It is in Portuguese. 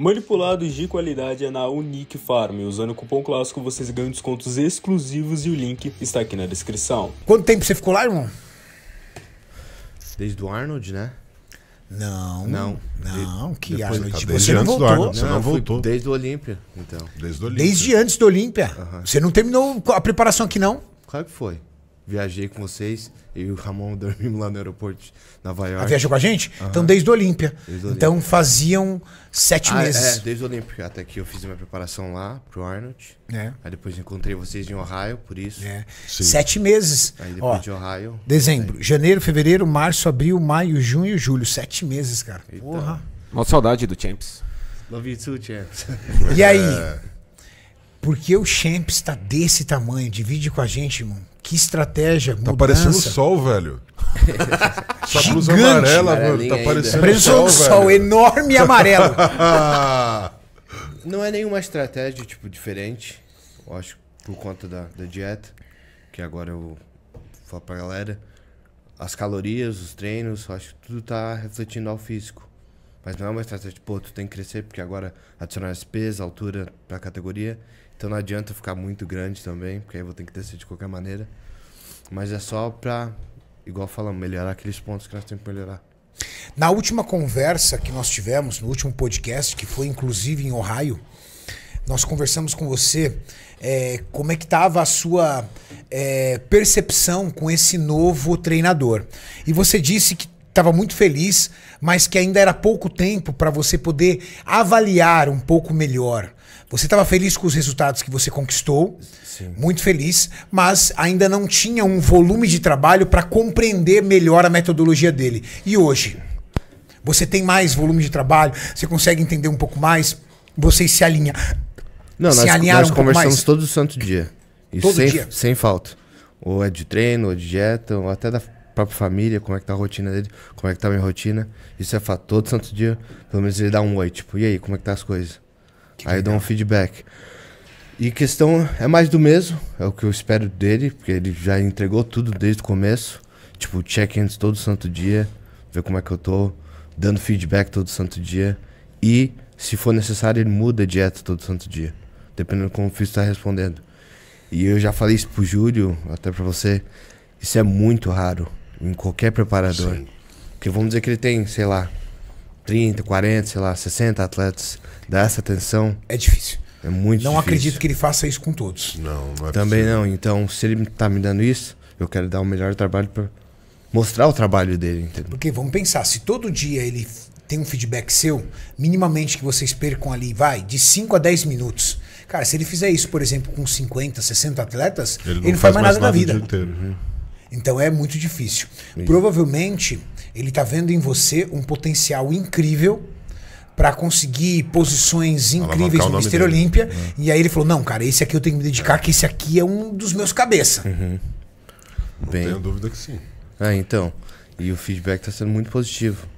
Manipulados de qualidade é na Unique Farm. Usando o cupom clássico vocês ganham descontos exclusivos e o link está aqui na descrição. Quanto tempo você ficou lá, irmão? Desde o Arnold, né? Não. Não. Não, que Depois, Arnold. Tá, você não voltou. Arnold, você não, não voltou. Desde o Olímpia, então. Desde o Olímpia. Desde antes do Olímpia. Você não terminou a preparação aqui, não? Claro que foi viajei com vocês. Eu e o Ramon dormimos lá no aeroporto de Nova ah, York. Ah, viajou com a gente? Uhum. Então, desde o Olímpia. Então, faziam sete ah, é, meses. É, desde o Olímpia. Até que eu fiz minha preparação lá pro Arnold. É. Aí depois encontrei vocês em Ohio, por isso. É. Sete meses. Aí depois Ó, de Ohio. Dezembro, aí. Né? janeiro, fevereiro, março, abril, maio, junho, julho. Sete meses, cara. Eita. Porra. Uma saudade do Champs. Love you too, Champs. E aí? É. Porque o Champs tá desse tamanho, divide com a gente, irmão. Que estratégia, tá mudança. Tá parecendo sol, velho. Essa blusa amarela, mano, tá parecendo o sol, sol enorme e amarelo. Não é nenhuma estratégia, tipo, diferente. Eu acho, por conta da, da dieta. Que agora eu falo pra galera. As calorias, os treinos, acho que tudo tá refletindo ao físico. Mas não é uma estratégia de, pô, tu tem que crescer porque agora adicionar despesa, altura pra categoria. Então não adianta ficar muito grande também, porque aí eu vou ter que descer de qualquer maneira. Mas é só pra, igual falamos, melhorar aqueles pontos que nós temos que melhorar. Na última conversa que nós tivemos, no último podcast, que foi inclusive em Ohio, nós conversamos com você é, como é que estava a sua é, percepção com esse novo treinador. E você disse que estava muito feliz, mas que ainda era pouco tempo para você poder avaliar um pouco melhor. Você estava feliz com os resultados que você conquistou, Sim. muito feliz, mas ainda não tinha um volume de trabalho para compreender melhor a metodologia dele. E hoje, você tem mais volume de trabalho, você consegue entender um pouco mais, vocês se alinham. Não, se nós, alinharam nós um conversamos todo santo dia. E todo sem, dia. sem falta. Ou é de treino, ou é de dieta, ou até da própria família, como é que tá a rotina dele, como é que tá a minha rotina. Isso é fato. Todo santo dia, pelo menos ele dá um oi, tipo, e aí, como é que tá as coisas? Que aí legal. eu dou um feedback. E questão é mais do mesmo, é o que eu espero dele, porque ele já entregou tudo desde o começo. Tipo, check-ins todo santo dia, ver como é que eu tô, dando feedback todo santo dia. E, se for necessário, ele muda a dieta todo santo dia, dependendo como o filho está respondendo. E eu já falei isso pro Júlio, até pra você, isso é muito raro. Em qualquer preparador. Sim. Porque vamos dizer que ele tem, sei lá, 30, 40, sei lá, 60 atletas. Dá essa atenção. É difícil. É muito não difícil. acredito que ele faça isso com todos. Não, não é Também possível. não. Então, se ele tá me dando isso, eu quero dar o melhor trabalho para mostrar o trabalho dele, entendeu? Porque vamos pensar, se todo dia ele tem um feedback seu, minimamente que vocês percam ali, vai, de 5 a 10 minutos. Cara, se ele fizer isso, por exemplo, com 50, 60 atletas, ele não, ele não faz, faz mais nada, nada na vida. Inteiro, né? Então é muito difícil. Provavelmente ele está vendo em você um potencial incrível para conseguir posições incríveis no Mister Olímpia. Uhum. E aí ele falou: não, cara, esse aqui eu tenho que me dedicar, que esse aqui é um dos meus cabeça. Uhum. Não Bem... tenho dúvida que sim. Ah, então. E o feedback está sendo muito positivo.